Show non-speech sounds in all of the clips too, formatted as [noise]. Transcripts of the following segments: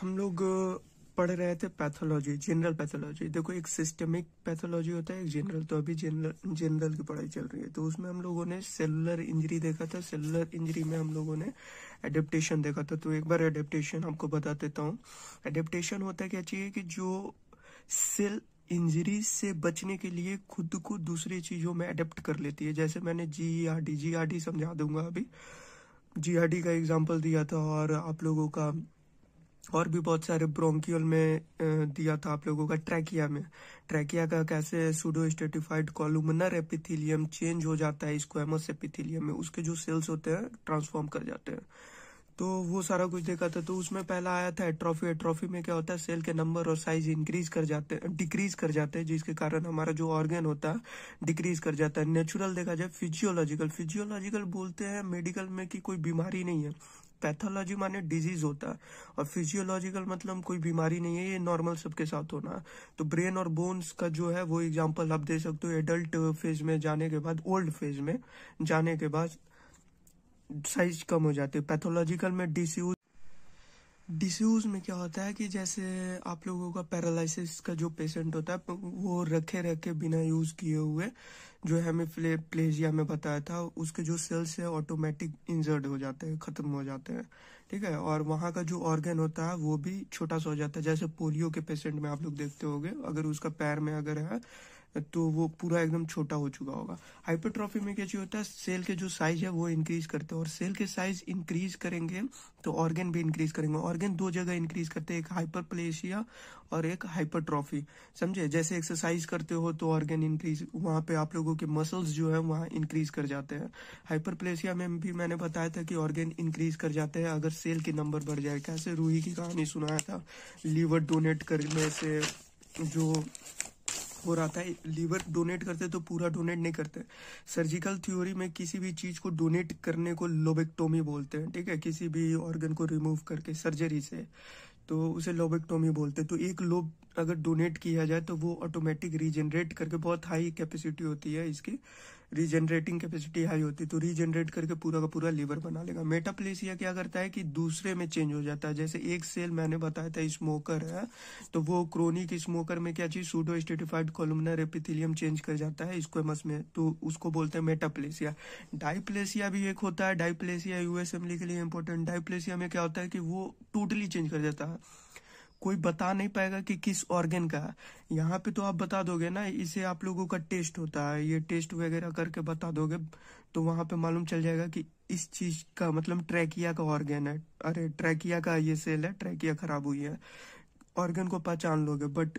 हम लोग पढ़ रहे थे पैथोलॉजी जनरल पैथोलॉजी देखो एक सिस्टमिक पैथोलॉजी होता है एक जनरल तो अभी जनरल जनरल की पढ़ाई चल रही है तो उसमें हम लोगों ने सेलुलर इंजरी देखा था सेलुलर इंजरी में हम लोगों ने एडेप्टेशन देखा था तो एक बार एडेप्टेशन आपको बता देता हूँ एडेप्टेशन होता क्या चाहिए कि जो सेल इंजरी से बचने के लिए खुद को दूसरी चीज़ों में अडेप्ट कर लेती है जैसे मैंने जी आर जी आर समझा दूंगा अभी जी आर e का एग्जाम्पल दिया था और आप लोगों का और भी बहुत सारे ब्रोंकियल में दिया था आप लोगों का ट्रैकिया में ट्रैकिया का कैसे pseudo stratified columnar epithelium change हो जाता है स्क्वेमस एपिथिलियम में उसके जो सेल्स होते हैं ट्रांसफॉर्म कर जाते हैं तो वो सारा कुछ देखा था तो उसमें पहला आया था एट्रॉफी एट्रॉफी में क्या होता है सेल के नंबर और साइज इंक्रीज कर जाते हैं डिक्रीज कर जाते हैं जिसके कारण हमारा जो ऑर्गेन होता है डिक्रीज कर जाता है नेचुरल देखा जाए फिजियोलॉजिकल फिजियोलॉजिकल बोलते हैं मेडिकल में कि कोई बीमारी नहीं है पैथोलॉजी माने डिजीज होता है और फिजियोलॉजिकल मतलब कोई बीमारी नहीं है ये नॉर्मल सबके साथ होना है तो ब्रेन और बोन्स का जो है वो एग्जाम्पल आप दे सकते हो एडल्ट फेज में जाने के बाद ओल्ड फेज में जाने के बाद साइज कम हो जाते पैथोलॉजिकल में डिस डिस्यूज में क्या होता है कि जैसे आप लोगों का पैरालिसिस का जो पेशेंट होता है वो रखे रखे बिना यूज किए हुए जो हमें प्लेजिया में बताया था उसके जो सेल्स है ऑटोमेटिक इंजर्ड हो जाते हैं खत्म हो जाते हैं ठीक है और वहाँ का जो ऑर्गन होता है वो भी छोटा सा हो जाता है जैसे पोलियो के पेशेंट में आप लोग देखते हो अगर उसका पैर में अगर है तो वो पूरा एकदम छोटा हो चुका होगा हाइपरट्रॉफी में क्या चीज होता है सेल के जो साइज है वो इंक्रीज करते हैं और सेल के साइज इंक्रीज करेंगे तो ऑर्गेन भी इंक्रीज करेंगे ऑर्गेन दो जगह इंक्रीज करते हैं एक हाइपरप्लेशिया और एक हाइपरट्रॉफी समझे जैसे एक्सरसाइज करते हो तो ऑर्गेन इंक्रीज वहां पे आप लोगों के मसल्स जो है वहाँ इंक्रीज कर जाते हैं हाइपरप्लेशिया में भी मैंने बताया था कि ऑर्गेन इंक्रीज कर जाते हैं अगर सेल के नंबर बढ़ जाए कैसे रूही की कहानी सुनाया था लीवर डोनेट करने से जो हो रहा है लीवर डोनेट करते तो पूरा डोनेट नहीं करते सर्जिकल थ्योरी में किसी भी चीज़ को डोनेट करने को लोबेक्टोमी बोलते हैं ठीक है किसी भी ऑर्गन को रिमूव करके सर्जरी से तो उसे लोबेक्टोमी बोलते हैं तो एक लोब अगर डोनेट किया जाए तो वो ऑटोमेटिक रीजनरेट करके बहुत हाई कैपेसिटी होती है इसकी रीजनरेटिंग कैपेसिटी हाई होती है तो रीजनरेट करके पूरा का पूरा लीवर बना लेगा मेटाप्लेसिया क्या करता है कि दूसरे में चेंज हो जाता है जैसे एक सेल मैंने बताया था स्मोकर है तो वो क्रोनिक स्मोकर में क्या चीज pseudo stratified columnar epithelium change कर जाता है स्क्वेमस में तो उसको बोलते हैं मेटाप्लेसिया डाइप्लेसिया भी एक होता है डाइप्लेसिया यूएसएमली e के लिए इंपॉर्टेंट डाइप्लेसिया में क्या होता है कि वो टोटली चेंज कर जाता है कोई बता नहीं पाएगा कि किस ऑर्गेन का यहाँ पे तो आप बता दोगे ना इसे आप लोगों का टेस्ट होता है ये टेस्ट वगैरह करके बता दोगे तो वहां पे मालूम चल जाएगा कि इस चीज का मतलब ट्रैकिया का ऑर्गेन है अरे ट्रैकिया का ये सेल है ट्रैकिया खराब हुई है ऑर्गेन को पहचान लोगे बट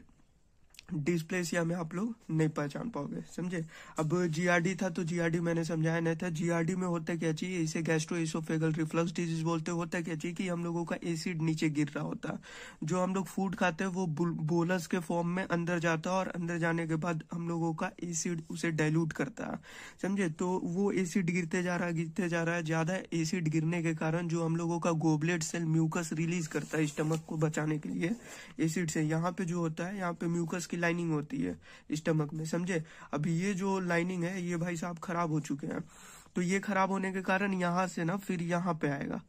डिस्प्लेस या में आप लोग नहीं पहचान पाओगे समझे अब जीआरडी था तो जीआरडी मैंने समझाया नहीं था जीआरडी में होता क्या चाहिए इसे गैस्ट्रो एसोफेगल रिफ्लक्स डिजीज बोलते होता क्या चाहिए कि हम लोगों का एसिड नीचे गिर रहा होता जो हम लोग फूड खाते हैं वो बोलस के फॉर्म में अंदर जाता है और अंदर जाने के बाद हम लोगों का एसिड उसे डायल्यूट करता समझे तो वो एसिड गिरते जा रहा गिरते जा रहा है ज्यादा एसिड गिरने के कारण जो हम लोगों का गोबलेट सेल म्यूकस रिलीज करता है स्टमक को बचाने के लिए एसिड से यहाँ पे जो होता है यहाँ पे म्यूकस के लाइनिंग होती है स्टमक में समझे अभी ये जो लाइनिंग है ये भाई साहब खराब हो चुके हैं तो ये खराब होने के कारण यहाँ से ना फिर यहाँ पे आएगा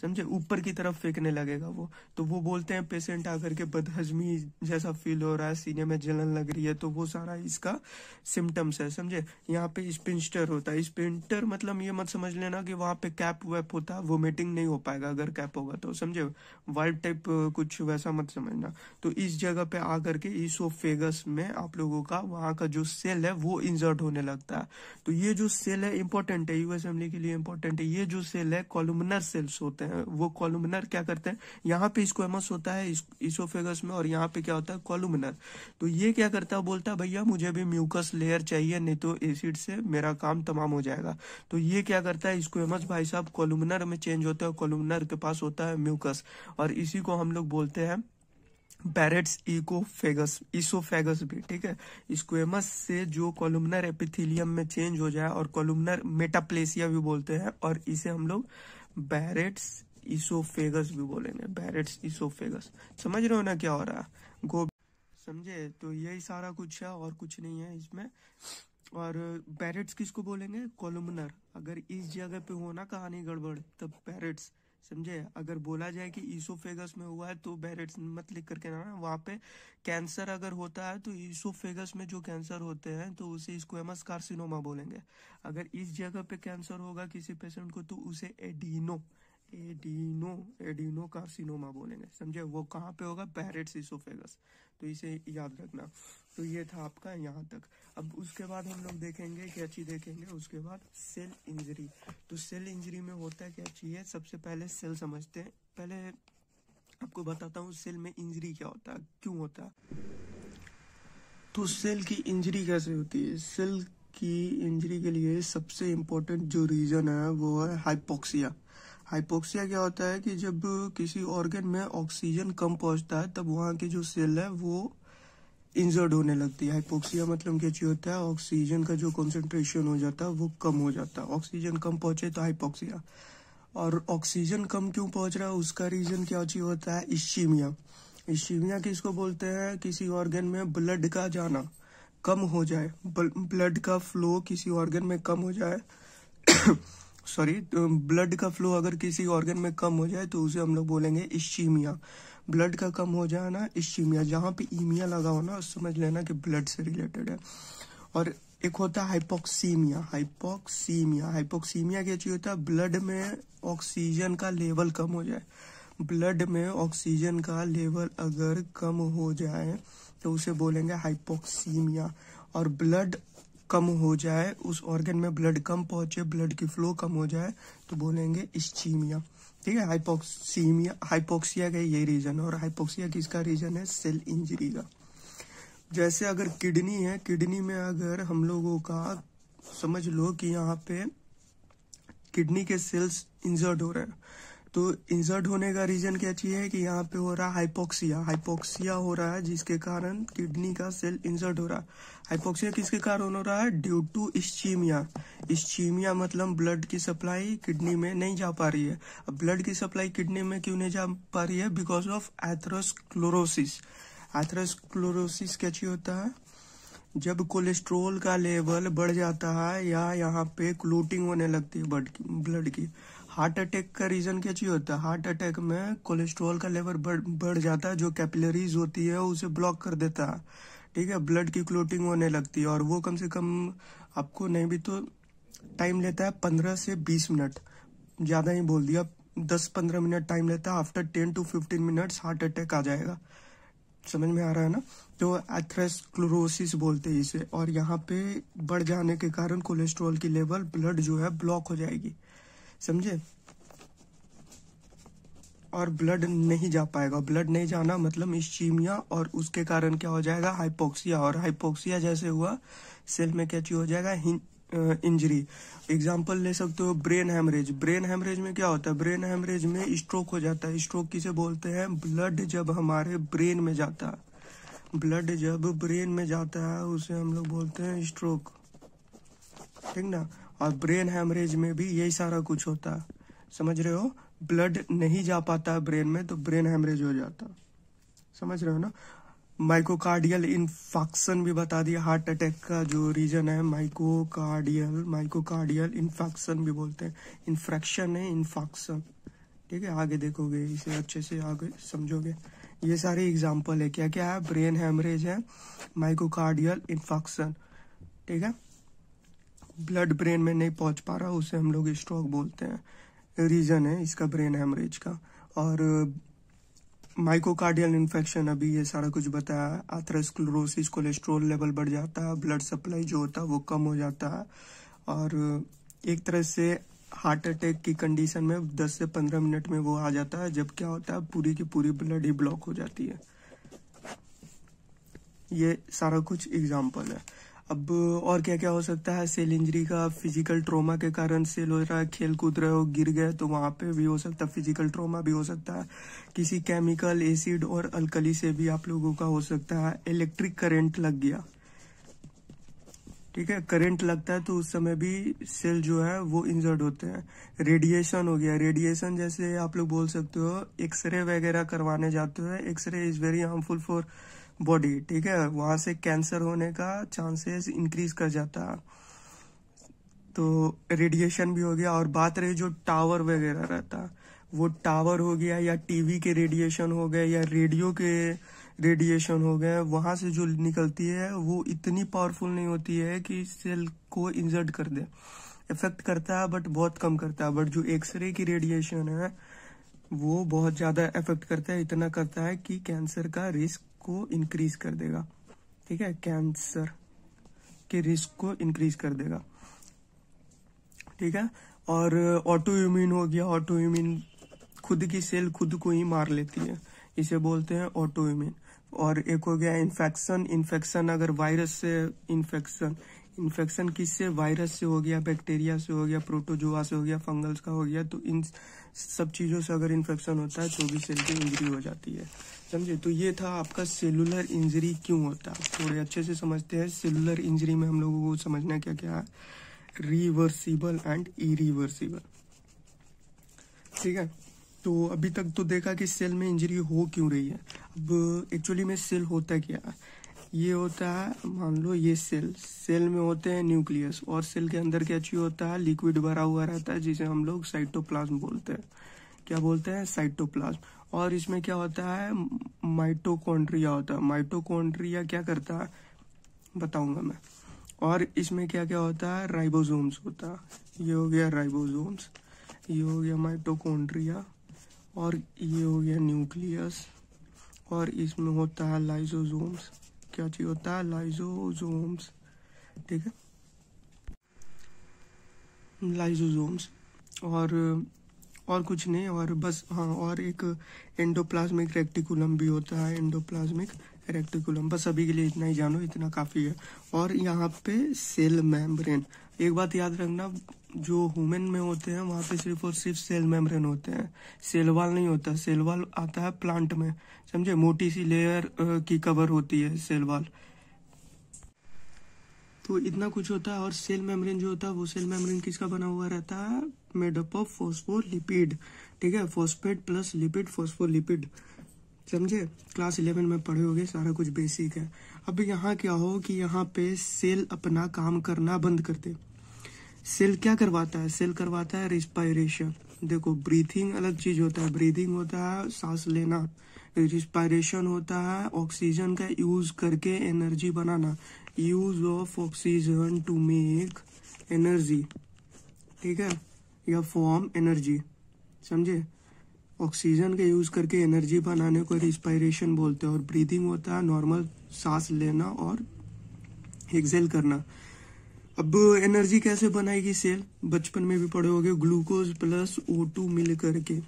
समझे ऊपर की तरफ फेंकने लगेगा वो तो वो बोलते हैं पेशेंट आकर के बदहजमी जैसा फील हो रहा है सीने में जलन लग रही है तो वो सारा इसका सिम्टम्स है समझे यहाँ पे स्पिंस्टर होता है स्पिंटर मतलब ये मत समझ लेना कि वहाँ पे कैप वैप होता है वोमिटिंग नहीं हो पाएगा अगर कैप होगा तो समझे वाइल्ड टाइप कुछ वैसा मत समझना तो इस जगह पे आकर के ईसोफेगस में आप लोगों का वहाँ का जो सेल है वो इंजर्ट होने लगता है तो ये जो सेल है इंपॉर्टेंट है यूएस के लिए इंपॉर्टेंट है ये जो सेल है कॉलुमनर सेल्स होते हैं करते हैं वो कॉलुमिनर क्या करते हैं यहाँ पे स्क्वेमस होता है इसोफेगस में और यहाँ पे क्या होता है कॉलुमिनर तो ये क्या करता है बोलता है भैया मुझे भी म्यूकस लेयर चाहिए नहीं तो एसिड से मेरा काम तमाम हो जाएगा तो ये क्या करता है स्क्वेमस भाई साहब कॉलुमिनर में चेंज होता है कॉलुमिनर के पास होता है म्यूकस और इसी को हम लोग बोलते हैं बैरेट्स इकोफेगस इसोफेगस भी ठीक है स्क्वेमस से जो कॉलुमनर एपिथिलियम में चेंज हो जाए और कॉलुमनर मेटाप्लेसिया भी बोलते हैं और इसे हम लोग बैरेट्स इसोफेगस भी बोलेंगे बैरेट्स इसोफेगस समझ रहे हो ना क्या हो रहा है गो समझे तो यही सारा कुछ है और कुछ नहीं है इसमें और बैरेट्स किसको बोलेंगे कोलमनर अगर इस जगह पे हो ना कहानी गड़बड़ तब बैरेट्स समझे अगर बोला जाए कि ईसोफेगस में हुआ है तो बैरेट मत लिख करके ना वहाँ पे कैंसर अगर होता है तो ईसोफेगस में जो कैंसर होते हैं तो उसे स्क्वेमस कार्सिनोमा बोलेंगे अगर इस जगह पे कैंसर होगा किसी पेशेंट को तो उसे एडीनो एडीनो एडीनो कार्सिनोमा बोलेंगे समझे वो कहाँ पे होगा पैरेट सिसोफेगस तो इसे याद रखना तो ये था आपका यहाँ तक अब उसके बाद हम लोग देखेंगे क्या चीज़ देखेंगे उसके बाद सेल इंजरी तो सेल इंजरी में होता है क्या चाहिए सबसे पहले सेल समझते हैं पहले आपको बताता हूँ सेल में इंजरी क्या होता है क्यों होता है तो सेल की इंजरी कैसे होती है सेल की इंजरी के लिए सबसे इम्पोर्टेंट जो रीज़न है वो है हाइपोक्सिया हाइपोक्सिया क्या होता है कि जब किसी ऑर्गेन में ऑक्सीजन कम पहुंचता है तब वहाँ की जो सेल है वो इंजर्ड होने लगती है हाइपोक्सिया मतलब क्या चीज होता है ऑक्सीजन का जो कॉन्सेंट्रेशन हो जाता है वो कम हो जाता है ऑक्सीजन कम पहुंचे तो हाइपोक्सिया और ऑक्सीजन कम क्यों पहुंच रहा है उसका रीजन क्या चीज होता है इश्चीमिया इश्चीमिया किसको बोलते हैं किसी ऑर्गेन में ब्लड का जाना कम हो जाए ब्लड का फ्लो किसी ऑर्गेन में कम हो जाए सॉरी ब्लड तो का फ्लो अगर किसी ऑर्गन में कम हो जाए तो उसे हम लोग बोलेंगे इश्चीमिया ब्लड का कम हो जाना इश्चीमिया जहाँ पे ईमिया लगा हो ना समझ लेना कि ब्लड से रिलेटेड है और एक होता है हाइपोक्सीमिया हाइपोक्सीमिया हाइपोक्सीमिया क्या चीज़ होता है ब्लड में ऑक्सीजन का लेवल कम हो जाए ब्लड में ऑक्सीजन का लेवल अगर कम हो जाए तो उसे बोलेंगे हाइपोक्सीमिया और ब्लड कम हो जाए उस ऑर्गन में ब्लड कम पहुंचे ब्लड की फ्लो कम हो जाए तो बोलेंगे इस्चीमिया ठीक है हाइपोक्सीमिया हाइपोक्सिया का ये रीज़न है और हाइपोक्सिया किसका रीज़न है सेल इंजरी का जैसे अगर किडनी है किडनी में अगर हम लोगों का समझ लो कि यहाँ पे किडनी के सेल्स इंजर्ड हो रहे हैं तो इंजर्ड होने का रीजन क्या चाहिए है कि यहाँ पे हो रहा है हाइपोक्सिया हाइपोक्सिया हो रहा है जिसके कारण किडनी का सेल इंजर्ड हो रहा है हाइपोक्सिया किसके कारण हो रहा है ड्यू टू इस्चीमिया इस्चीमिया मतलब ब्लड की सप्लाई किडनी में नहीं जा पा रही है अब ब्लड की सप्लाई किडनी में क्यों नहीं जा पा रही है बिकॉज ऑफ एथरोस्क्लोरोसिस एथरोस्क्लोरोसिस क्या चाहिए होता है जब कोलेस्ट्रोल का लेवल बढ़ जाता है या यहाँ पे क्लोटिंग होने लगती है ब्लड की हार्ट अटैक का रीज़न क्या चाहिए होता है हार्ट अटैक में कोलेस्ट्रॉल का लेवल बढ़ बढ़ जाता है जो कैपिलरीज होती है उसे ब्लॉक कर देता है ठीक है ब्लड की क्लोटिंग होने लगती है और वो कम से कम आपको नहीं भी तो टाइम लेता है पंद्रह से बीस मिनट ज़्यादा ही बोल दिया दस पंद्रह मिनट टाइम लेता है after ten to fifteen minutes heart attack आ जाएगा समझ में आ रहा है ना तो एथ्रेसक्लोरोसिस बोलते हैं इसे और यहाँ पे बढ़ जाने के कारण कोलेस्ट्रॉल की लेवल ब्लड जो है ब्लॉक हो जाएगी समझे और ब्लड नहीं जा पाएगा ब्लड नहीं जाना मतलब इश्चीमिया और उसके कारण क्या हो जाएगा हाइपोक्सिया और हाइपोक्सिया जैसे हुआ सेल में क्या चीज हो जाएगा इंजरी एग्जाम्पल ले सकते हो ब्रेन हेमरेज ब्रेन हेमरेज में क्या होता है ब्रेन हेमरेज में स्ट्रोक हो जाता है स्ट्रोक किसे बोलते हैं ब्लड जब हमारे ब्रेन में जाता है ब्लड जब ब्रेन में जाता है उसे हम लोग बोलते हैं स्ट्रोक ठीक ना और ब्रेन हेमरेज में भी यही सारा कुछ होता है समझ रहे हो ब्लड नहीं जा पाता है ब्रेन में तो ब्रेन हेमरेज हो जाता समझ रहे हो ना माइकोकार्डियल इन्फेक्शन भी बता दिया हार्ट अटैक का जो रीजन है माइकोकार्डियल माइकोकार्डियल इन्फेक्शन भी बोलते हैं इन्फ्रैक्शन है इन्फेक्शन ठीक है आगे देखोगे इसे अच्छे से आगे समझोगे ये सारे एग्जाम्पल है क्या क्या है ब्रेन हेमरेज है माइकोकार्डियल इन्फेक्शन ठीक है ब्लड ब्रेन में नहीं पहुंच पा रहा उसे हम लोग स्ट्रोक बोलते हैं रीज़न है इसका ब्रेन हेमरेज का और माइकोकार्डियल इन्फेक्शन अभी ये सारा कुछ बताया आथ्रेस्क्लोरोसिस कोलेस्ट्रोल लेवल बढ़ जाता है ब्लड सप्लाई जो होता है वो कम हो जाता है और एक तरह से हार्ट अटैक की कंडीशन में 10 से 15 मिनट में वो आ जाता है जब क्या होता है पूरी की पूरी ब्लड ही ब्लॉक हो जाती है ये सारा कुछ एग्जाम्पल है अब और क्या क्या हो सकता है सेल इंजरी का फिजिकल ट्रोमा के कारण सेल हो रहा है खेल कूद रहे हो गिर गए तो वहाँ पे भी हो सकता है फिजिकल ट्रोमा भी हो सकता है किसी केमिकल एसिड और अल्कली से भी आप लोगों का हो सकता है इलेक्ट्रिक करेंट लग गया ठीक है करंट लगता है तो उस समय भी सेल जो है वो इंजर्ड होते हैं रेडिएशन हो गया रेडिएशन जैसे आप लोग बोल सकते हो एक्सरे वगैरह करवाने जाते हो x ray is very harmful for body ठीक है वहां से कैंसर होने का चांसेस इंक्रीज कर जाता तो रेडिएशन भी हो गया और बात रही जो टावर वगैरह रहता वो टावर हो गया या टीवी के रेडिएशन हो गए या रेडियो के रेडिएशन हो गए वहां से जो निकलती है वो इतनी पावरफुल नहीं होती है कि सेल को इंजर्ट कर दे इफेक्ट करता है बट बहुत कम करता है बट जो एक्सरे की रेडिएशन है वो बहुत ज़्यादा इफेक्ट करता है इतना करता है कि कैंसर का रिस्क को इंक्रीज कर देगा ठीक है कैंसर के रिस्क को इंक्रीज कर देगा ठीक है और ऑटो इम्यून हो गया ऑटो इम्यून खुद की सेल खुद को ही मार लेती है इसे बोलते हैं ऑटो इम्यून और एक हो गया इन्फेक्शन इन्फेक्शन अगर वायरस से इन्फेक्शन इन्फेक्शन किससे वायरस से हो गया बैक्टीरिया से हो गया प्रोटोजोआ से हो गया फंगल्स का हो गया तो इन सब चीज़ों से अगर इन्फेक्शन होता है तो भी सेल की इंजरी हो जाती है समझे तो ये था आपका सेलुलर इंजरी क्यों होता है थोड़े अच्छे से समझते हैं सेलुलर इंजरी में हम लोगों को समझना क्या क्या है रिवर्सिबल एंड इरिवर्सिबल ठीक है तो अभी तक तो देखा कि सेल में इंजरी हो क्यों रही है अब एक्चुअली में सेल होता क्या ये होता है मान लो ये सेल सेल में होते हैं न्यूक्लियस और सेल के अंदर क्या चीज होता है लिक्विड भरा हुआ रहता है जिसे हम लोग साइटोप्लाज्म बोलते हैं क्या बोलते हैं साइटोप्लाज्म और इसमें क्या होता है माइटोकॉन्ड्रिया होता है माइटोकॉन्ड्रिया क्या करता है बताऊंगा मैं और इसमें क्या क्या होता है राइबोसोम्स होता है ये हो गया राइबोसोम्स ये हो गया माइटोकॉन्ड्रिया और ये हो गया न्यूक्लियस और इसमें होता है लाइजोजोम्स क्या चीज़ होता है लाइजोजोम्स ठीक है लाइजोजोम्स और और कुछ नहीं और बस हाँ और एक एंडोप्लाज्मिक रेक्टिकुलम भी होता है एंडोप्लाज्मिक रेक्टिकुलम बस अभी के लिए इतना ही जानो इतना काफ़ी है और यहाँ पे सेल मेम्ब्रेन एक बात याद रखना जो ह्यूमन में होते हैं वहाँ पे सिर्फ और सिर्फ सेल मेम्ब्रेन होते हैं सेल वाल नहीं होता सेल वाल आता है प्लांट में समझे मोटी सी लेयर की कवर होती है सेल वाल तो इतना कुछ होता है और सेल मेम्ब्रेन जो होता है वो सेल मेम्ब्रेन किसका बना हुआ रहता है मेड अप ऑफ फोस्फोलिपिड ठीक है फोस्फेट प्लस लिपिड फोस्फोलिपिड समझे क्लास इलेवन में पढ़े होगे सारा कुछ बेसिक है अब यहाँ क्या हो कि यहाँ पे सेल अपना काम करना बंद कर दे सेल क्या करवाता है सेल करवाता है रिस्पायरेशन देखो ब्रीथिंग अलग चीज होता है ब्रीथिंग होता है सांस लेना रिस्पायरेशन होता है ऑक्सीजन का यूज करके एनर्जी बनाना use of oxygen to make energy ठीक है या फॉर्म एनर्जी समझे ऑक्सीजन का यूज करके एनर्जी बनाने को रिस्पायरेशन बोलते हैं और ब्रीदिंग होता है नॉर्मल सांस लेना और एक्सेल करना अब एनर्जी कैसे बनाएगी सेल बचपन में भी पढ़े होगे ग्लूकोज प्लस ओ टू मिल करके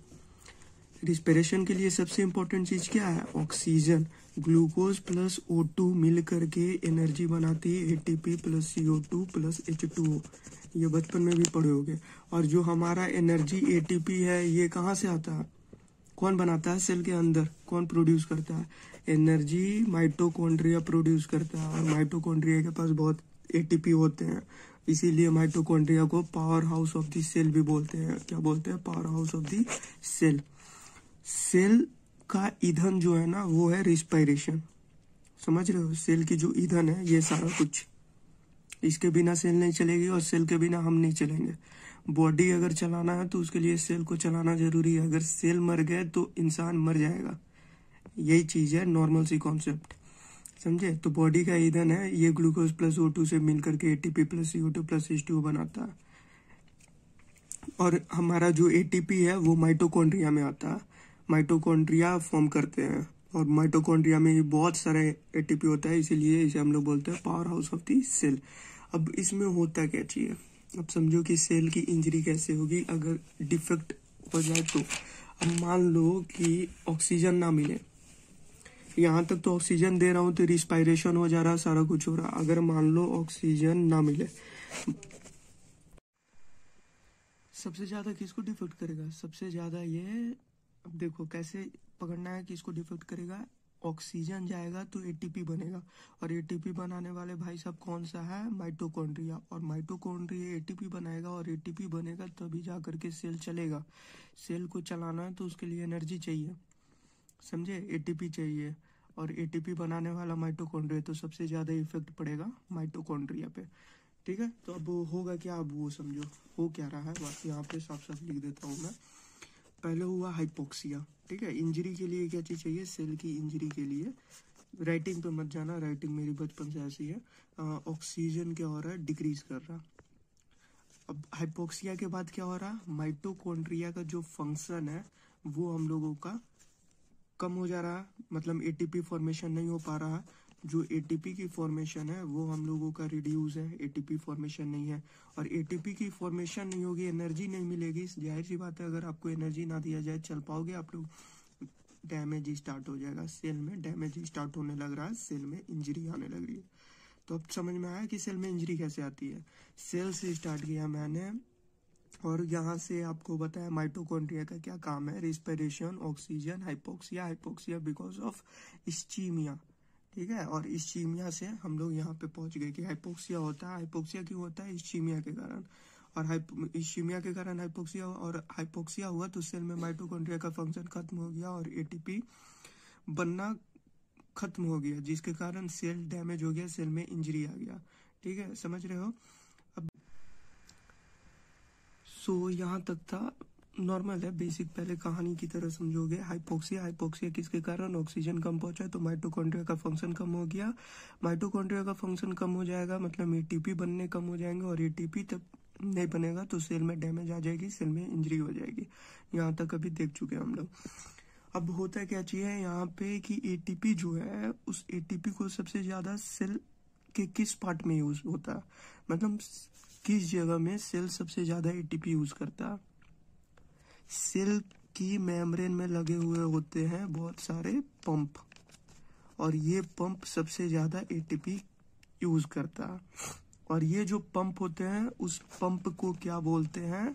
रिस्पायरेशन के लिए सबसे इंपॉर्टेंट चीज क्या है oxygen glucose plus O two मिल करके एनर्जी बनाती है A T P plus C O two plus H two O ये बचपन में भी पढ़े होंगे और जो हमारा एनर्जी ए टी पी है ये कहाँ से आता है कौन बनाता है सेल के अंदर कौन प्रोड्यूस करता है एनर्जी माइटोकॉन्ड्रिया प्रोड्यूस करता है और माइटोकॉन्ड्रिया के पास बहुत एटीपी होते हैं इसीलिए माइटोकॉन्ड्रिया को power house of the cell भी बोलते हैं क्या बोलते हैं power house of the cell cell का ईंधन जो है ना वो है रिस्पायरेशन समझ रहे हो सेल की जो ईंधन है ये सारा कुछ इसके बिना सेल नहीं चलेगी और सेल के बिना हम नहीं चलेंगे बॉडी अगर चलाना है तो उसके लिए सेल को चलाना जरूरी है अगर सेल मर गए तो इंसान मर जाएगा यही चीज है नॉर्मल सी कॉन्सेप्ट समझे तो बॉडी का ईंधन है ये ग्लूकोज प्लस ओ टू से मिल करके A plus C plus H two बनाता है और हमारा जो ए है वो माइटोकॉन्ड्रिया में आता है माइटोकॉन्ड्रिया फॉर्म करते हैं और माइटोकॉन्ड्रिया में बहुत सारे एटीपी होता है इसीलिए इसे हम लोग बोलते हैं power house of the cell अब इसमें होता क्या चाहिए अब समझो कि सेल की इंजरी कैसे होगी अगर डिफेक्ट हो जाए तो अब मान लो कि ऑक्सीजन ना मिले यहाँ तक तो ऑक्सीजन दे रहा हूँ तो रिस्पायरेशन हो जा रहा सारा कुछ हो रहा अगर मान लो ऑक्सीजन ना मिले सबसे ज़्यादा किसको डिफेक्ट करेगा सबसे ज़्यादा ये अब देखो कैसे पकड़ना है कि इसको डिफेक्ट करेगा ऑक्सीजन जाएगा तो एटीपी बनेगा और एटीपी बनाने वाले भाई साहब कौन सा है माइटोकॉन्ड्रिया और माइटोकॉन्ड्रिया एटीपी बनाएगा और एटीपी बनेगा तभी जा करके सेल चलेगा सेल को चलाना है तो उसके लिए एनर्जी चाहिए समझे एटीपी चाहिए और एटीपी बनाने वाला माइटोकॉन्ड्रिया तो सबसे ज़्यादा इफेक्ट पड़ेगा माइटोकॉन्ड्रिया पे ठीक है तो अब होगा क्या अब वो समझो हो क्या रहा है बाकी यहाँ पे साफ साफ लिख देता हूँ मैं पहले हुआ हाइपोक्सिया ठीक है इंजरी के लिए क्या चीज़ चाहिए सेल की इंजरी के लिए राइटिंग पे मत जाना राइटिंग मेरी बचपन से ऐसी है ऑक्सीजन क्या हो रहा है डिक्रीज कर रहा अब हाइपोक्सिया के बाद क्या हो रहा है माइटोकॉन्ड्रिया का जो फंक्शन है वो हम लोगों का कम हो जा रहा मतलब एटीपी फॉर्मेशन नहीं हो पा रहा जो एटीपी की फॉर्मेशन है वो हम लोगों का रिड्यूस है एटीपी फॉर्मेशन नहीं है और एटीपी की फॉर्मेशन नहीं होगी एनर्जी नहीं मिलेगी जाहिर सी बात है अगर आपको एनर्जी ना दिया जाए चल पाओगे आप लोग डैमेज स्टार्ट हो जाएगा सेल में डैमेज स्टार्ट होने लग रहा है सेल में इंजरी आने लग रही है तो अब समझ में आया कि सेल में इंजरी कैसे आती है सेल से स्टार्ट किया मैंने और यहाँ से आपको बताया माइटोकॉन्ड्रिया का क्या काम है respiration oxygen hypoxia hypoxia because of ischemia ठीक है और इस चीमिया से हम लोग यहाँ पे पहुंच गए कि हाइपोक्सिया होता है हाइपोक्सिया क्यों होता है इस चीमिया के कारण और इस चीमिया के कारण हाइपोक्सिया और हाइपोक्सिया हुआ तो सेल में माइटोकॉन्ड्रिया का फंक्शन खत्म हो गया और एटीपी बनना खत्म हो गया जिसके कारण सेल डैमेज हो गया सेल में इंजरी आ गया ठीक है समझ रहे हो अब सो so, यहाँ तक था नॉर्मल है बेसिक पहले कहानी की तरह समझोगे हाइपोक्सिया हाइपोक्सिया किसके कारण ऑक्सीजन कम पहुंचा तो माइटोकॉन्ड्रिया का फंक्शन कम हो गया माइटोकॉन्ड्रिया का फंक्शन कम हो जाएगा मतलब एटीपी बनने कम हो जाएंगे और एटीपी तब नहीं बनेगा तो सेल में डैमेज आ जाएगी सेल में इंजरी हो जाएगी यहाँ तक अभी देख चुके हैं हम लोग अब होता क्या चाहिए यहाँ पे कि एटीपी जो है उस एटीपी को सबसे ज़्यादा सेल के किस पार्ट में यूज़ होता है मतलब किस जगह में सेल सबसे ज़्यादा एटीपी यूज़ करता है सिल्क की मेम्ब्रेन में लगे हुए होते हैं बहुत सारे पंप और ये पंप सबसे ज़्यादा एटीपी यूज करता है और ये जो पंप होते हैं उस पंप को क्या बोलते हैं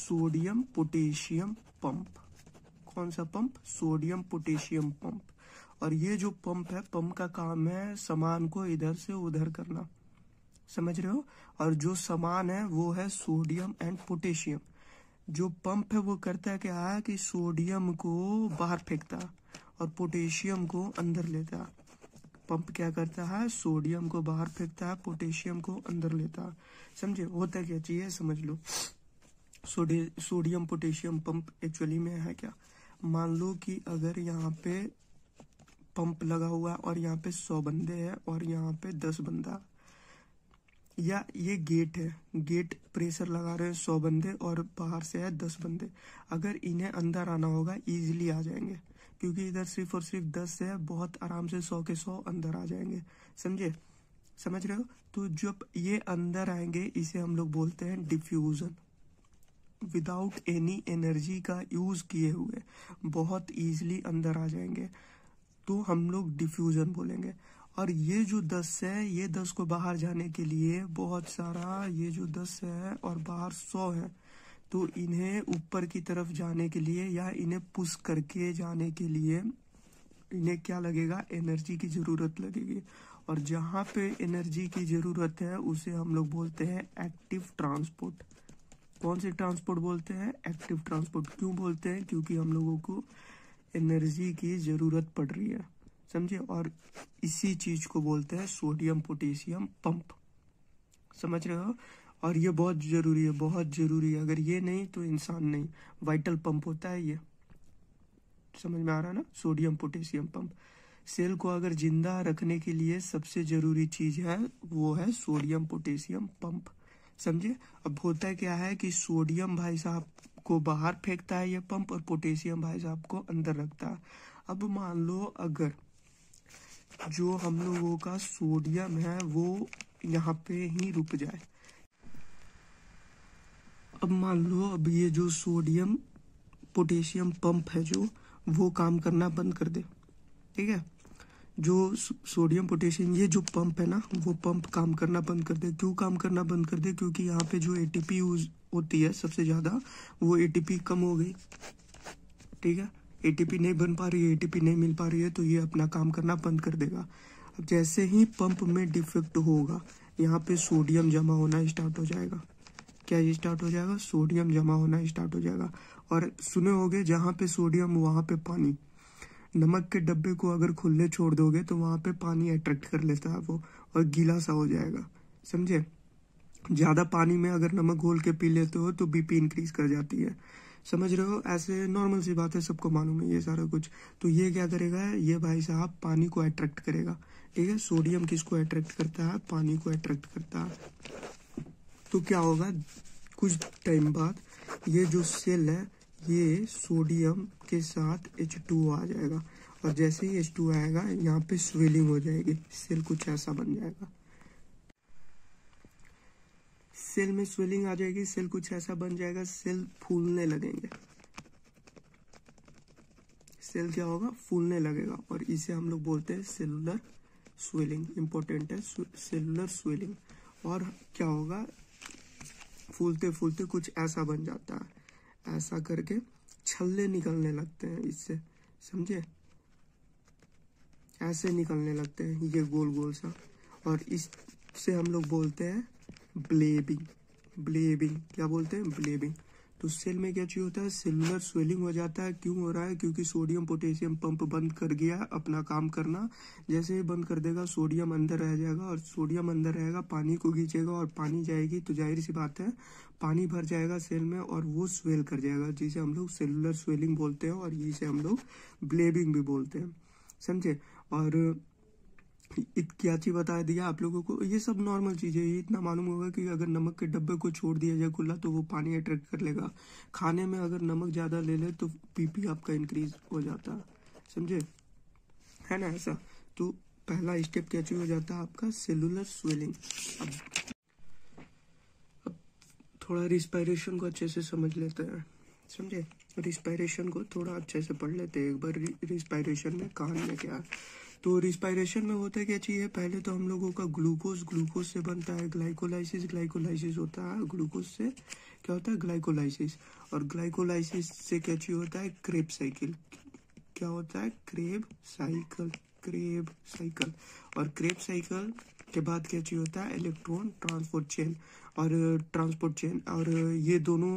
सोडियम पोटेशियम पंप कौन सा पंप सोडियम पोटेशियम पंप और ये जो पंप है पंप का काम है सामान को इधर से उधर करना समझ रहे हो और जो सामान है वो है सोडियम एंड पोटेशियम जो पंप है वो करता है क्या कि सोडियम को बाहर फेंकता और पोटेशियम को अंदर लेता पंप क्या करता है सोडियम को बाहर फेंकता है पोटेशियम को अंदर लेता समझे होता क्या चाहिए समझ लो sodium sodium potassium pump actually में है क्या मान लो कि अगर यहाँ पे पंप लगा हुआ है और यहाँ पे सौ बंदे हैं और यहाँ पे दस बंदा या ये गेट है गेट प्रेशर लगा रहे हैं सौ बंदे और बाहर से है दस बंदे अगर इन्हें अंदर आना होगा इजीली आ जाएंगे क्योंकि इधर सिर्फ और सिर्फ दस से है बहुत आराम से सौ के सौ अंदर आ जाएंगे समझे समझ रहे हो तो जब ये अंदर आएंगे इसे हम लोग बोलते हैं डिफ्यूज़न विदाउट एनी एनर्जी का यूज़ किए हुए बहुत ईजिली अंदर आ जाएंगे तो हम लोग डिफ्यूज़न बोलेंगे और ये जो दस है ये दस को बाहर जाने के लिए बहुत सारा ये जो दस है और बाहर सौ है तो इन्हें ऊपर की तरफ जाने के लिए या इन्हें पुश करके जाने के लिए इन्हें क्या लगेगा एनर्जी की ज़रूरत लगेगी और जहाँ पे एनर्जी की ज़रूरत है उसे हम लोग बोलते हैं एक्टिव ट्रांसपोर्ट कौन से ट्रांसपोर्ट बोलते हैं एक्टिव ट्रांसपोर्ट क्यों बोलते हैं क्योंकि हम लोगों को एनर्जी की ज़रूरत पड़ रही है समझे और इसी चीज को बोलते हैं सोडियम पोटेशियम पंप समझ रहे हो और ये बहुत जरूरी है बहुत जरूरी है अगर ये नहीं तो इंसान नहीं वाइटल पंप होता है ये समझ में आ रहा है ना सोडियम पोटेशियम पंप सेल को अगर जिंदा रखने के लिए सबसे जरूरी चीज है वो है सोडियम पोटेशियम पंप समझे अब होता क्या है कि सोडियम भाई साहब को बाहर फेंकता है ये पंप और पोटेशियम भाई साहब को अंदर रखता है अब मान लो अगर जो हम लोगों का सोडियम है वो यहाँ पे ही रुक जाए अब मान लो अब ये जो सोडियम पोटेशियम पंप है जो वो काम करना बंद कर दे ठीक है जो सोडियम पोटेशियम ये जो पंप है ना वो पंप काम करना बंद कर दे क्यों काम करना बंद कर दे क्योंकि यहाँ पे जो एटीपी यूज होती है सबसे ज़्यादा वो एटीपी कम हो गई ठीक है एटीपी नहीं बन पा रही है एटीपी नहीं मिल पा रही है तो ये अपना काम करना बंद कर देगा अब जैसे ही पंप में डिफेक्ट होगा यहाँ पे सोडियम जमा होना स्टार्ट हो जाएगा क्या ये स्टार्ट हो जाएगा सोडियम जमा होना स्टार्ट हो जाएगा और सुने होगे जहाँ पे सोडियम वहाँ पे पानी नमक के डब्बे को अगर खुले छोड़ दोगे तो वहाँ पे पानी अट्रैक्ट कर लेता है वो और गीला सा हो जाएगा समझे ज़्यादा पानी में अगर नमक घोल के पी लेते हो तो बीपी इंक्रीज कर जाती है समझ रहे हो ऐसे नॉर्मल सी बात है सबको मालूम है ये सारा कुछ तो ये क्या करेगा ये भाई साहब पानी को अट्रैक्ट करेगा ठीक है सोडियम किसको अट्रैक्ट करता है पानी को अट्रैक्ट करता है तो क्या होगा कुछ टाइम बाद ये जो सेल है ये सोडियम के साथ एच टू आ जाएगा और जैसे ही एच टू आएगा यहाँ पे स्वेलिंग हो जाएगी सेल कुछ ऐसा बन जाएगा सेल में स्वेलिंग आ जाएगी सेल कुछ ऐसा बन जाएगा सेल फूलने लगेंगे सेल क्या होगा फूलने लगेगा और इसे हम लोग बोलते हैं सेलुलर स्वेलिंग इंपॉर्टेंट है सेलुलर स्वेलिंग और क्या होगा फूलते फूलते कुछ ऐसा बन जाता है ऐसा करके छल्ले निकलने लगते हैं इससे समझे ऐसे निकलने लगते हैं ये गोल गोल सा और इससे हम लोग बोलते हैं ब्लेबिंग ब्लेबिंग क्या बोलते हैं ब्लेबिंग तो सेल में क्या चीज़ होता है सेलुलर स्वेलिंग हो जाता है क्यों हो रहा है क्योंकि सोडियम पोटेशियम पंप बंद कर गया अपना काम करना जैसे ही बंद कर देगा सोडियम अंदर रह जाएगा और सोडियम अंदर रहेगा पानी को खींचेगा और पानी जाएगी तो जाहिर सी बात है पानी भर जाएगा सेल में और वो स्वेल कर जाएगा जिसे हम लोग सेलुलर स्वेलिंग बोलते हैं और इसे हम लोग ब्लेबिंग भी बोलते हैं समझे और क्या चीज बता दिया आप लोगों को ये सब नॉर्मल चीज़ है ये इतना मालूम होगा कि अगर नमक के डब्बे को छोड़ दिया जाए खुला तो वो पानी अट्रैक्ट कर लेगा खाने में अगर नमक ज़्यादा ले ले तो पीपी आपका इंक्रीज हो जाता है समझे है ना ऐसा तो पहला स्टेप क्या चीज़ हो जाता है आपका सेलुलर स्वेलिंग अब अब थोड़ा रिस्पायरेशन को अच्छे से समझ लेते हैं समझे रिस्पायरेशन को थोड़ा अच्छे से पढ़ लेते हैं एक बार रिस्पायरेशन में कान में क्या तो रिस्पायरेशन में होता क्या चाहिए पहले तो हम लोगों का ग्लूकोज ग्लूकोज से बनता है ग्लाइकोलाइसिस ग्लाइकोलाइसिस होता है ग्लूकोज से क्या होता है ग्लाइकोलाइसिस और ग्लाइकोलाइसिस से क्या चाहिए होता है क्रेब साइकिल क्या होता है क्रेब साइकिल क्रेब साइकिल और क्रेब साइकिल के बाद क्या चाहिए होता है इलेक्ट्रॉन ट्रांसपोर्ट चेन और ट्रांसपोर्ट चेन और ये दोनों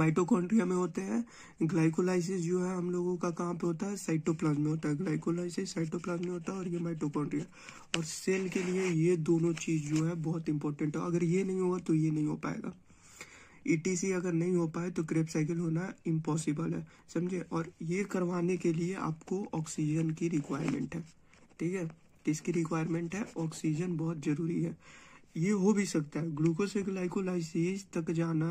माइटोकॉन्ड्रिया में होते हैं ग्लाइकोलाइसिस जो है हम लोगों का कहाँ पे होता है साइटोप्लाज में होता है ग्लाइकोलाइसिस साइटोप्लाज में होता है और ये माइटोकॉन्ड्रिया और सेल के लिए ये दोनों चीज़ जो है बहुत इंपॉर्टेंट है अगर ये नहीं होगा तो ये नहीं हो पाएगा ईटीसी e अगर नहीं हो पाए तो क्रेप साइकिल होना इम्पॉसिबल है समझे और ये करवाने के लिए आपको ऑक्सीजन की रिक्वायरमेंट है ठीक है किसकी रिक्वायरमेंट है ऑक्सीजन बहुत ज़रूरी है ये हो भी सकता है ग्लूकोज ग्लाइकोलाइसिस तक जाना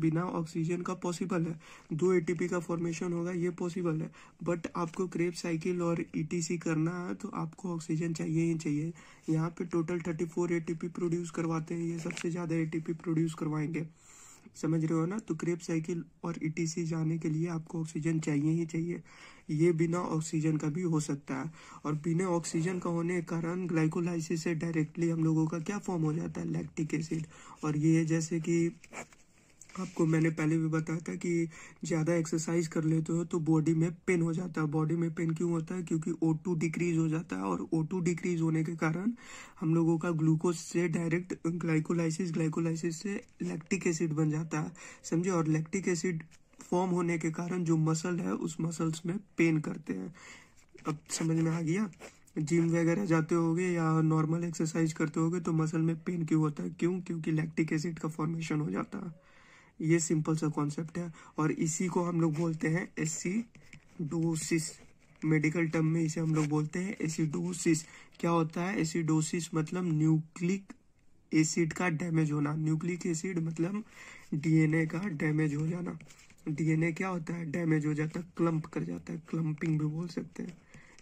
बिना ऑक्सीजन का पॉसिबल है दो एटीपी का फॉर्मेशन होगा ये पॉसिबल है बट आपको क्रेप साइकिल और ईटीसी e करना है तो आपको ऑक्सीजन चाहिए ही चाहिए यहाँ पे total thirty four ATP produce करवाते हैं ये सबसे ज़्यादा एटीपी प्रोड्यूस करवाएंगे समझ रहे हो ना तो क्रेप साइकिल और ईटीसी e जाने के लिए आपको ऑक्सीजन चाहिए ही चाहिए ये बिना ऑक्सीजन का भी हो सकता है और बिना ऑक्सीजन का होने के कारण ग्लाइकोलाइसिस से डायरेक्टली हम लोगों का क्या फॉर्म हो जाता है लैक्टिक एसिड और ये जैसे कि आपको मैंने पहले भी बताया था कि ज़्यादा एक्सरसाइज कर लेते हो तो बॉडी में पेन हो जाता है बॉडी में पेन क्यों होता है क्योंकि ओ टू डिक्रीज हो जाता है और ओ टू डिक्रीज होने के कारण हम लोगों का ग्लूकोज से डायरेक्ट ग्लाइकोलाइसिस ग्लाइकोलाइसिस से लैक्टिक एसिड बन जाता है समझे और लैक्टिक एसिड फॉर्म होने के कारण जो मसल है उस मसल्स में पेन करते हैं अब समझ में आ गया जिम वगैरह जाते होगे या नॉर्मल एक्सरसाइज करते होगे तो मसल में पेन क्यों होता है क्यों क्योंकि लैक्टिक एसिड का फॉर्मेशन हो जाता है ये सिंपल सा कॉन्सेप्ट है और इसी को हम लोग बोलते हैं एसिडोसिस मेडिकल टर्म में इसे हम लोग बोलते हैं एसिडोसिस क्या होता है एसिडोसिस मतलब न्यूक्लिक एसिड का डैमेज होना न्यूक्लिक एसिड मतलब डीएनए का डैमेज हो जाना डीएनए क्या होता है डैमेज हो जाता है क्लम्प कर जाता है क्लम्पिंग भी बोल सकते हैं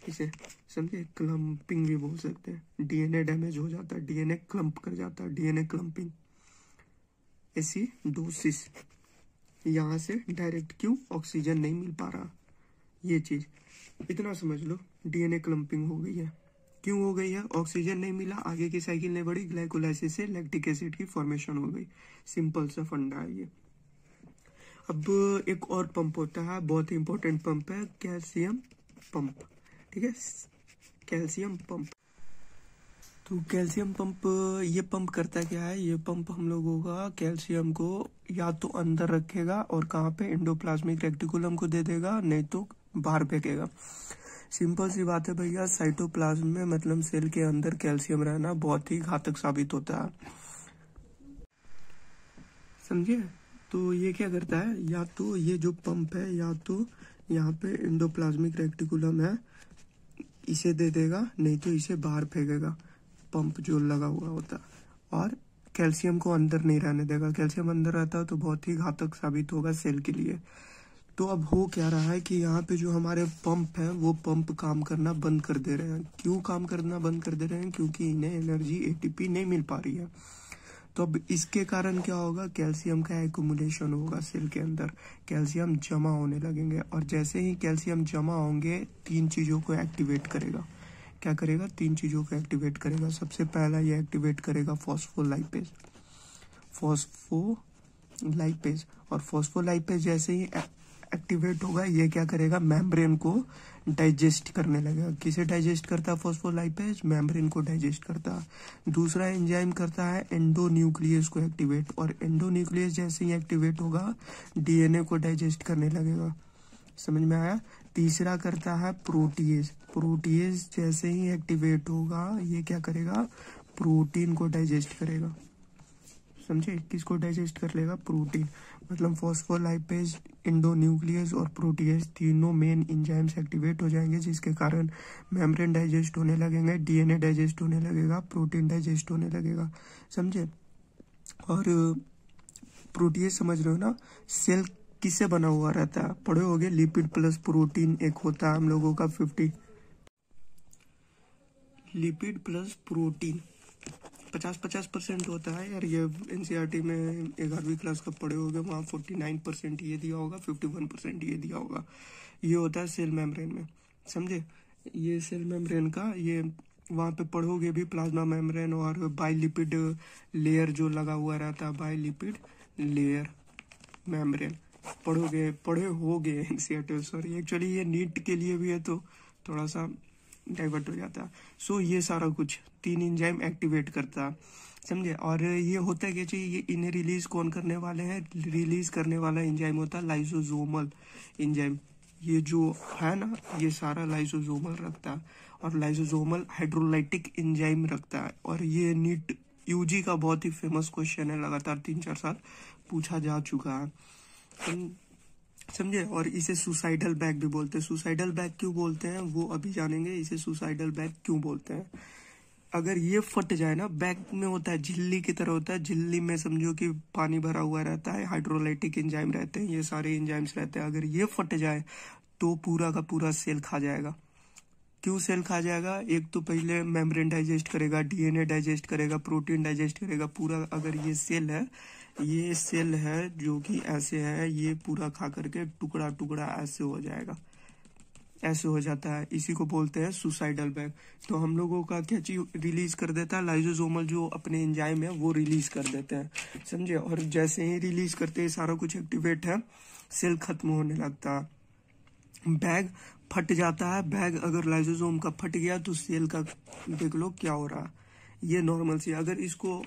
इसे समझे क्लम्पिंग भी बोल सकते हैं डीएनए डैमेज हो जाता है डीएनए क्लम्प कर जाता है डीएनए क्लम्पिंग एसिडोसिस यहाँ से डायरेक्ट क्यों ऑक्सीजन नहीं मिल पा रहा ये चीज़ इतना समझ लो डीएनए क्लंपिंग हो गई है क्यों हो गई है ऑक्सीजन नहीं मिला आगे की साइकिल नहीं बढ़ी ग्लाइकोलाइसिस से लैक्टिक एसिड की फॉर्मेशन हो गई सिंपल सा फंडा है ये अब एक और पंप होता है बहुत ही इंपॉर्टेंट पंप है कैल्शियम पंप ठीक है कैल्शियम पंप तो कैल्शियम पंप ये पंप करता क्या है ये पंप हम लोगों का कैल्शियम को या तो अंदर रखेगा और कहाँ पे इंडोप्लाज्मिक रेक्टिकुलम को दे देगा नहीं तो बाहर फेंकेगा सिंपल सी बात है भैया साइटोप्लाज्म में मतलब सेल के अंदर कैल्शियम रहना बहुत ही घातक साबित होता है समझे तो ये क्या करता है या तो ये जो पंप है या तो यहाँ पे इंडोप्लाज्मिक रेक्टिकुलम है इसे दे देगा नहीं तो इसे बाहर फेंकेगा पंप जो लगा हुआ होता और कैल्शियम को अंदर नहीं रहने देगा कैल्शियम अंदर रहता तो बहुत ही घातक साबित होगा सेल के लिए तो अब हो क्या रहा है कि यहाँ पे जो हमारे पंप हैं वो पंप काम करना बंद कर दे रहे हैं क्यों काम करना बंद कर दे रहे हैं क्योंकि इन्हें एनर्जी एटीपी नहीं मिल पा रही है तो अब इसके कारण क्या होगा कैल्शियम का एकोमुलेशन होगा सेल के अंदर कैल्शियम जमा होने लगेंगे और जैसे ही कैल्शियम जमा होंगे तीन चीज़ों को एक्टिवेट करेगा क्या करेगा तीन चीज़ों को एक्टिवेट करेगा सबसे पहला ये एक्टिवेट करेगा फॉस्फोलाइपेज फॉस्फोलाइपेज और फॉस्फोलाइपेज जैसे ही एक्टिवेट होगा ये क्या करेगा मेम्ब्रेन को डाइजेस्ट करने लगेगा किसे डाइजेस्ट करता है फॉस्फोलाइपेज मेम्ब्रेन को डाइजेस्ट करता है दूसरा एंजाइम करता है एंडोन्यूक्लियस को एक्टिवेट और एंडोन्यूक्लियस जैसे ही एक्टिवेट होगा डीएनए को डाइजेस्ट करने लगेगा समझ में आया तीसरा करता है प्रोटीज प्रोटीज जैसे ही एक्टिवेट होगा ये क्या करेगा प्रोटीन को डाइजेस्ट करेगा समझे किसको डाइजेस्ट कर लेगा प्रोटीन मतलब फॉस्फोलाइपेज न्यूक्लियस और प्रोटीज तीनों मेन इंजाइम्स एक्टिवेट हो जाएंगे जिसके कारण मेम्ब्रेन डाइजेस्ट होने लगेंगे डीएनए डाइजेस्ट होने लगेगा प्रोटीन डाइजेस्ट होने लगेगा समझे और प्रोटीज समझ रहे हो ना सेल किससे बना हुआ रहता है पढ़े होगे लिपिड प्लस प्रोटीन एक होता है हम लोगों का फिफ्टी लिपिड प्लस प्रोटीन पचास पचास परसेंट होता है यार ये एन e में ग्यारहवीं क्लास का पढ़े हो गए वहाँ फोर्टी नाइन परसेंट ये दिया होगा फिफ्टी वन परसेंट ये दिया होगा ये होता है सेल मेम्ब्रेन में समझे ये सेल मेम्ब्रेन का ये वहाँ पे पढ़ोगे भी प्लाज्मा मेम्ब्रेन और लिपिड लेयर जो लगा हुआ रहता है लिपिड लेयर मेम्ब्रेन पढ़ोगे पढ़े होगे गए सॉरी एक्चुअली ये नीट के लिए भी है तो थोड़ा सा डाइवर्ट हो जाता सो so, ये सारा कुछ तीन इंजाइम एक्टिवेट करता समझे और ये होता क्या चाहिए ये इन्हें रिलीज कौन करने वाले हैं रिलीज करने वाला इंजाइम होता है लाइसोजोमल इंजाइम ये जो है ना ये सारा लाइसोजोमल रखता और लाइसोजोमल हाइड्रोलाइटिक इंजाइम रखता है और ये नीट यूजी का बहुत ही फेमस क्वेश्चन है लगातार तीन चार साल पूछा जा चुका है समझे और इसे सुसाइडल बैग भी बोलते हैं सुसाइडल बैग क्यों बोलते हैं वो अभी जानेंगे इसे सुसाइडल बैग क्यों बोलते हैं अगर ये फट जाए ना बैग में होता है झिल्ली की तरह होता है झिल्ली में समझो कि पानी भरा हुआ रहता है हाइड्रोलाइटिक इंजाइम रहते हैं ये सारे इंजाइम्स रहते हैं अगर ये फट जाए तो पूरा का पूरा सेल खा जाएगा क्यों सेल खा जाएगा एक तो पहले मेम्ब्रेन डाइजेस्ट करेगा डीएनए डाइजेस्ट करेगा प्रोटीन डाइजेस्ट करेगा पूरा अगर ये सेल है ये सेल है जो कि ऐसे है ये पूरा खा करके टुकड़ा टुकड़ा ऐसे हो जाएगा ऐसे हो जाता है इसी को बोलते हैं सुसाइडल बैग तो हम लोगों का क्या चीज रिलीज कर देता है लाइजोजोमल जो अपने एंजाइम है वो रिलीज कर देते हैं समझे और जैसे ही रिलीज करते हैं सारा कुछ एक्टिवेट है सेल खत्म होने लगता है बैग फट जाता है बैग अगर लाइजोजोम का फट गया तो सेल का देख लो क्या हो रहा है ये नॉर्मल सी अगर इसको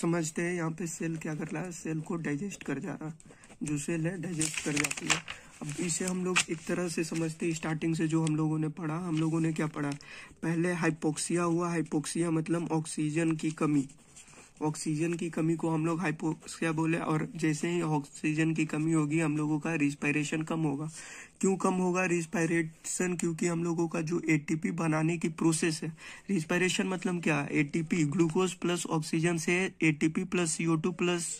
समझते हैं यहाँ पे सेल क्या कर रहा है सेल को डाइजेस्ट कर जा रहा है जो सेल है डाइजेस्ट कर जाती है अब इसे हम लोग एक तरह से समझते हैं स्टार्टिंग से जो हम लोगों ने पढ़ा हम लोगों ने क्या पढ़ा पहले हाइपोक्सिया हुआ हाइपोक्सिया मतलब ऑक्सीजन की कमी ऑक्सीजन की कमी को हम लोग हाइपोक्सिया बोले और जैसे ही ऑक्सीजन की कमी होगी हम लोगों का रिस्पायरेशन कम होगा क्यों कम होगा रिस्पायरेशन क्योंकि हम लोगों का जो एटीपी बनाने की प्रोसेस है रिस्पायरेशन मतलब क्या एटीपी ग्लूकोज प्लस ऑक्सीजन से ATP plus CO two plus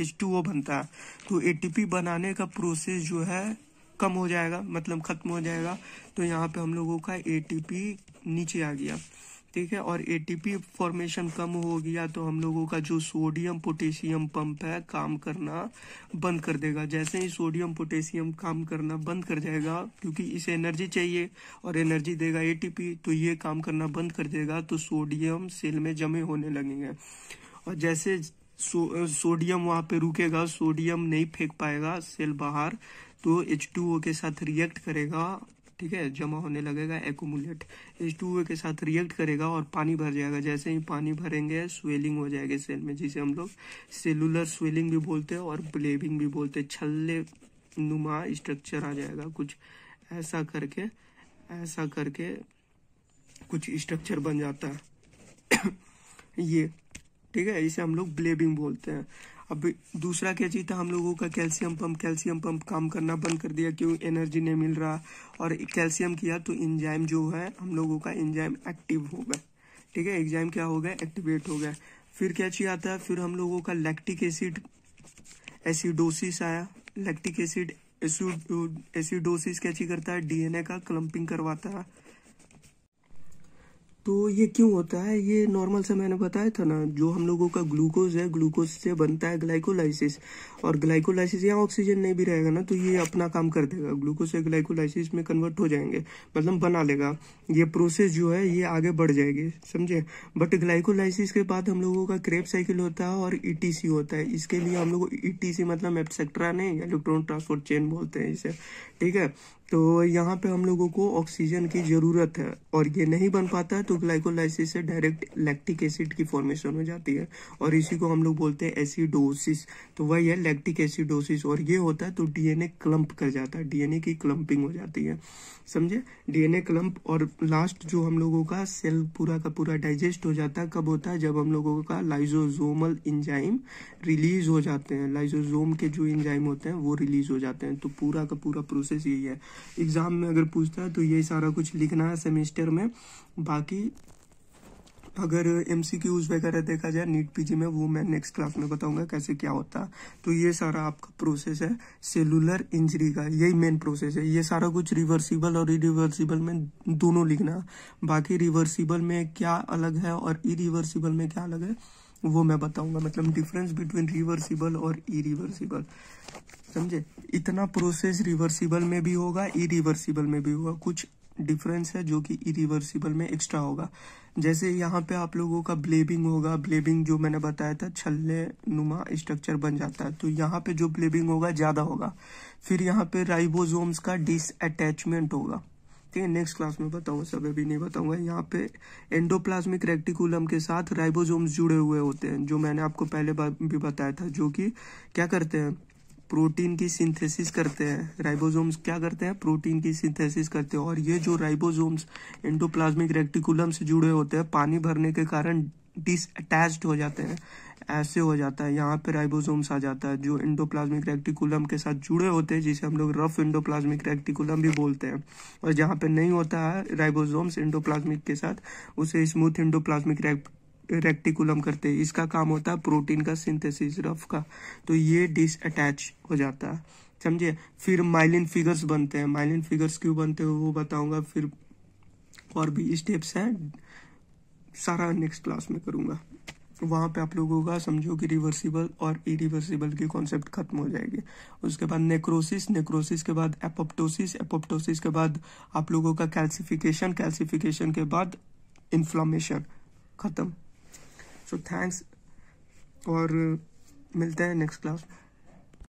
H two O बनता है तो एटीपी बनाने का प्रोसेस जो है कम हो जाएगा मतलब खत्म हो जाएगा तो यहाँ पे हम लोगों का एटीपी नीचे आ गया ठीक है और एटीपी फॉर्मेशन कम हो गया तो हम लोगों का जो सोडियम पोटेशियम पंप है काम करना बंद कर देगा जैसे ही सोडियम पोटेशियम काम करना बंद कर जाएगा क्योंकि इसे एनर्जी चाहिए और एनर्जी देगा एटीपी तो ये काम करना बंद कर देगा तो सोडियम सेल में जमे होने लगेंगे और जैसे सो, सोडियम वहां पे रुकेगा सोडियम नहीं फेंक पाएगा सेल बाहर तो एच के साथ रिएक्ट करेगा ठीक है जमा होने लगेगा एकोमुलेट एच टू के साथ रिएक्ट करेगा और पानी भर जाएगा जैसे ही पानी भरेंगे स्वेलिंग हो जाएगी सेल में जिसे हम लोग सेलुलर स्वेलिंग भी बोलते हैं और ब्लेबिंग भी बोलते हैं छल्ले नुमा स्ट्रक्चर आ जाएगा कुछ ऐसा करके ऐसा करके कुछ स्ट्रक्चर बन जाता है [coughs] ये ठीक है इसे हम लोग ब्लेबिंग बोलते हैं अब दूसरा क्या चाहिए था हम लोगों का कैल्शियम पंप कैल्शियम पंप काम करना बंद कर दिया क्यों एनर्जी नहीं मिल रहा और कैल्शियम किया तो इंजाइम जो है हम लोगों का इंजाइम एक्टिव हो गया ठीक है एग्जाम क्या हो गया एक्टिवेट हो गया फिर क्या चाहिए आता है फिर हम लोगों का लैक्टिक एसिड एसिडोसिस आया लैक्टिक एसिड एसिडोसिस क्या चीज करता है डीएनए का क्लम्पिंग करवाता है तो ये क्यों होता है ये नॉर्मल से मैंने बताया था ना जो हम लोगों का ग्लूकोज है ग्लूकोज से बनता है ग्लाइकोलाइसिस और ग्लाइकोलाइसिस यहाँ ऑक्सीजन नहीं भी रहेगा ना तो ये अपना काम कर देगा ग्लूकोज से ग्लाइकोलाइसिस में कन्वर्ट हो जाएंगे मतलब बना लेगा ये प्रोसेस जो है ये आगे बढ़ जाएगी समझे बट ग्लाइकोलाइसिस के बाद हम लोगों का क्रेप साइकिल होता है और ई e होता है इसके लिए हम लोग ई e मतलब एपसेक्ट्रा नहीं इलेक्ट्रॉन ट्रांसपोर्ट चेन बोलते हैं इसे ठीक है तो यहाँ पे हम लोगों को ऑक्सीजन की ज़रूरत है और ये नहीं बन पाता है तो ग्लाइकोलाइसिस से डायरेक्ट लैक्टिक एसिड की फॉर्मेशन हो जाती है और इसी को हम लोग बोलते हैं एसिडोसिस तो वही है लैक्टिक एसिडोसिस और ये होता है तो डीएनए क्लम्प कर जाता है डीएनए की क्लम्पिंग हो जाती है समझे डीएनए क्लम्प और लास्ट जो हम लोगों का सेल पूरा का पूरा डाइजेस्ट हो जाता है कब होता है जब हम लोगों का लाइजोजोमल इंजाइम रिलीज हो जाते हैं लाइजोजोम के जो इंजाइम होते हैं वो रिलीज हो जाते हैं तो पूरा का पूरा प्रोसेस यही है एग्जाम में अगर पूछता है तो ये सारा कुछ लिखना है सेमेस्टर में बाकी अगर एम वगैरह देखा जाए नीट पीजी में वो मैं नेक्स्ट क्लास में बताऊंगा कैसे क्या होता तो ये सारा आपका प्रोसेस है सेलुलर इंजरी का यही मेन प्रोसेस है ये सारा कुछ रिवर्सिबल और इरिवर्सिबल में दोनों लिखना बाकी रिवर्सिबल में क्या अलग है और इरिवर्सिबल में क्या अलग है वो मैं बताऊंगा मतलब डिफरेंस बिटवीन रिवर्सिबल और इरिवर्सिबल समझे इतना प्रोसेस रिवर्सिबल में भी होगा इरिवर्सिबल में भी होगा कुछ डिफरेंस है जो कि इरिवर्सिबल में एक्स्ट्रा होगा जैसे यहाँ पे आप लोगों का ब्लेबिंग होगा ब्लेबिंग जो मैंने बताया था छल्ले नुमा स्ट्रक्चर बन जाता है तो यहाँ पे जो ब्लेबिंग होगा ज़्यादा होगा फिर यहाँ पे राइबोजोम्स का डिसअटैचमेंट होगा ठीक है नेक्स्ट क्लास में बताऊंगा सब अभी नहीं बताऊंगा यहाँ पे एंडोप्लाज्मिक रेक्टिकुलम के साथ राइबोजोम्स जुड़े हुए होते हैं जो मैंने आपको पहले भी बताया था जो कि क्या करते हैं प्रोटीन की सिंथेसिस करते हैं राइबोसोम्स क्या करते हैं प्रोटीन की सिंथेसिस करते हैं और ये जो राइबोसोम्स एंडोप्लाज्मिक रेक्टिकुलम से जुड़े होते हैं पानी भरने के कारण डिसअटैच्ड हो जाते हैं ऐसे हो जाता है यहाँ पे राइबोसोम्स आ जाता है जो इंडोप्लाज्मिक रेक्टिकुलम के साथ जुड़े होते हैं जिसे हम लोग रफ इंडोप्लाज्मिक रेक्टिकुलम भी बोलते हैं और जहाँ पे नहीं होता है राइबोसोम्स इंडोप्लाज्मिक के साथ उसे स्मूथ इंडोप्लाज्मिक रेक्टिकुलम करते हैं इसका काम होता है प्रोटीन का सिंथेसिस रफ का तो ये डिस अटैच हो जाता है समझिए फिर माइलिन फिगर्स बनते हैं माइलिन फिगर्स क्यों बनते हैं वो बताऊंगा फिर और भी स्टेप्स हैं सारा नेक्स्ट क्लास में करूंगा वहाँ पे आप लोगों का समझो कि रिवर्सिबल और इरिवर्सिबल की कॉन्सेप्ट खत्म हो जाएगी उसके बाद नेक्रोसिस नेक्रोसिस के बाद एपोप्टोसिस एपोप्टोसिस के बाद आप लोगों का कैल्सिफिकेशन कैल्सिफिकेशन के बाद इन्फ्लामेशन खत्म सो थैंक्स और मिलते हैं नेक्स्ट क्लास में